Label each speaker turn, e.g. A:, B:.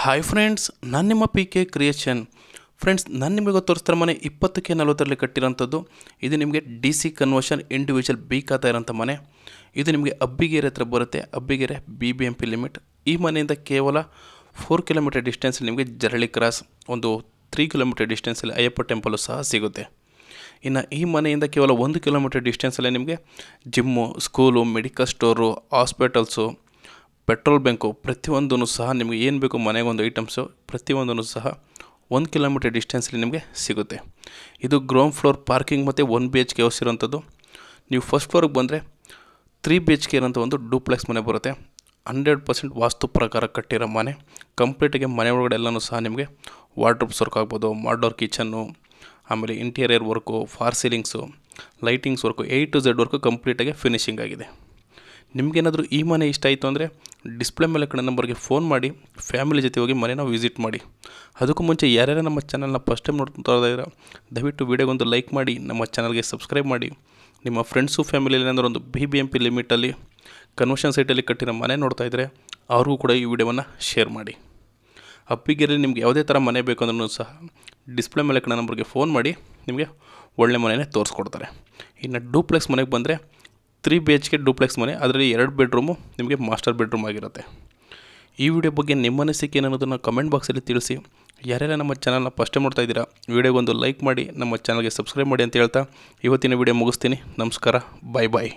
A: hi friends ನಾನು ನಿಮ್ಮ P K creation friends ನಾನು ನಿಮಗೆ ತೋರಿಸ್ತಾರೆ ಮನೆ ಇಪ್ಪತ್ತಕ್ಕೆ ನಲವತ್ತರಲ್ಲಿ ಕಟ್ಟಿರೋಂಥದ್ದು ಇದು ನಿಮಗೆ D C conversion individual B khata ಇರೋಂಥ ಮನೆ ಇದು ನಿಮಗೆ ಅಬ್ಬಿಗೆರೆ ಹತ್ರ ಬರುತ್ತೆ Abbigere B B M P limit ಈ ಮನೆಯಿಂದ ಕೇವಲ ಫೋರ್ ಕಿಲೋಮೀಟರ್ ಡಿಸ್ಟೆನ್ಸಲ್ಲಿ ನಿಮಗೆ ಜರಳಿ ಕ್ರಾಸ್ ಒಂದು ತ್ರೀ ಕಿಲೋಮೀಟರ್ ಡಿಸ್ಟೆನ್ಸಲ್ಲಿ ಅಯ್ಯಪ್ಪ ಟೆಂಪಲು ಸಹ ಸಿಗುತ್ತೆ ಇನ್ನು ಈ ಮನೆಯಿಂದ ಕೇವಲ ಒಂದು ಕಿಲೋಮೀಟರ್ ಡಿಸ್ಟೆನ್ಸಲ್ಲೇ ನಿಮಗೆ gym school medical store hospitals petrol bank ಪ್ರತಿಯೊಂದೂ ಸಹ ನಿಮಗೆ ಏನು ಬೇಕು ಮನೆಗೊಂದು ಐಟಮ್ಸು ಪ್ರತಿಯೊಂದೂ ಸಹ ಒಂದು ಕಿಲೋಮೀಟರ್ ಡಿಸ್ಟೆನ್ಸಲ್ಲಿ ನಿಮಗೆ ಸಿಗುತ್ತೆ ಇದು ಗ್ರೌಂಡ್ ಫ್ಲೋರ್ ಪಾರ್ಕಿಂಗ್ ಮತ್ತು ಒನ್ ಬಿ ಎಚ್ ಕೆ ಹೊಸಿರೋಂಥದ್ದು ನೀವು ಫಸ್ಟ್ ಫ್ಲೋರ್ಗೆ ಬಂದರೆ ತ್ರೀ ಬಿ ಎಚ್ ಕೆ ಇರೋಂಥ ಒಂದು ಡೂಪ್ಲೆಕ್ಸ್ ಮನೆ ಬರುತ್ತೆ ಹಂಡ್ರೆಡ್ ಪರ್ಸೆಂಟ್ ವಾಸ್ತು ಪ್ರಕಾರ ಕಟ್ಟಿರೋ ಮನೆ ಕಂಪ್ಲೀಟಾಗಿ ಮನೆ ಒಳಗಡೆ ಎಲ್ಲನೂ ಸಹ ನಿಮಗೆ ವಾಡ್ರೂಪ್ಸ್ ವರ್ಕ್ ಆಗ್ಬೋದು ಮಾಡೋರ್ ಕಿಚನ್ನು ಆಮೇಲೆ interior work false ceilings lightings work A to Z work ಕಂಪ್ಲೀಟಾಗಿ ಫಿನಿಷಿಂಗ್ ಆಗಿದೆ ನಿಮಗೇನಾದರೂ ಈ ಮನೆ ಇಷ್ಟ ಆಯಿತು ಅಂದರೆ ಡಿಸ್ಪ್ಲೇ ಮೇಲೆ ಕಡೆ ನಂಬರ್ಗೆ ಫೋನ್ ಮಾಡಿ ಫ್ಯಾಮಿಲಿ ಜೊತೆ ಹೋಗಿ ಮನೆನ ವಿಸಿಟ್ ಮಾಡಿ ಅದಕ್ಕೂ ಮುಂಚೆ ಯಾರ್ಯಾರು ನಮ್ಮ ಚಾನಲ್ನ ಫಸ್ಟ್ ಟೈಮ್ ನೋಡ್ತಾ ಇದ್ದಾರೆ ದಯವಿಟ್ಟು ವೀಡಿಯೋಗೊಂದು ಲೈಕ್ ಮಾಡಿ ನಮ್ಮ ಚಾನಲ್ಗೆ ಸಬ್ಸ್ಕ್ರೈಬ್ ಮಾಡಿ ನಿಮ್ಮ ಫ್ರೆಂಡ್ಸು ಫ್ಯಾಮಿಲಿ ಏನಾದರೂ ಒಂದು ಬಿ ಬಿ ಎಂ ಪಿ ಲಿಮಿಟಲ್ಲಿ ಕನ್ವರ್ಷನ್ ಸೈಟಲ್ಲಿ ಕಟ್ಟಿರೋ ಮನೆ ನೋಡ್ತಾ ಇದ್ದರೆ ಅವ್ರಿಗೂ ಕೂಡ ಈ ವಿಡಿಯೋವನ್ನು ಶೇರ್ ಮಾಡಿ ಅಪ್ಪಿಗೆರಲ್ಲಿ ನಿಮ್ಗೆ ಯಾವುದೇ ಥರ ಮನೆ ಬೇಕು ಅಂದ್ರೂ ಸಹ ಡಿಸ್ಪ್ಲೇ ಮೇಲೆ ಕಣ ನಂಬರ್ಗೆ ಫೋನ್ ಮಾಡಿ ನಿಮಗೆ ಒಳ್ಳೆ ಮನೆಯೇ ತೋರಿಸ್ಕೊಡ್ತಾರೆ ಇನ್ನು ಡೂಪ್ಲೆಕ್ಸ್ ಮನೆಗೆ ಬಂದರೆ three B H K duplex ಮನೆ ಅದರಲ್ಲಿ ಎರಡು ಬೆಡ್ರೂಮು ನಿಮಗೆ ಮಾಸ್ಟರ್ ಬೆಡ್ರೂಮ್ ಆಗಿರುತ್ತೆ ಈ ವಿಡಿಯೋ ಬಗ್ಗೆ ನಿಮ್ಮ ಅನಿಸಿಕೆ ಅನ್ನೋದನ್ನು ಕಮೆಂಟ್ ಬಾಕ್ಸಲ್ಲಿ ತಿಳಿಸಿ ಯಾರೆಲ್ಲ ನಮ್ಮ ಚಾನಲ್ನ ಫಸ್ಟ್ ಟೈಮ್ ನೋಡ್ತಾ ಇದ್ದೀರಾ ಒಂದು ಲೈಕ್ ಮಾಡಿ ನಮ್ಮ ಚಾನಲ್ಗೆ ಸಬ್ಸ್ಕ್ರೈಬ್ ಮಾಡಿ ಅಂತ ಹೇಳ್ತಾ ಇವತ್ತಿನ ವಿಡಿಯೋ ಮುಗಿಸ್ತೀನಿ ನಮಸ್ಕಾರ ಬಾಯ್ ಬಾಯ್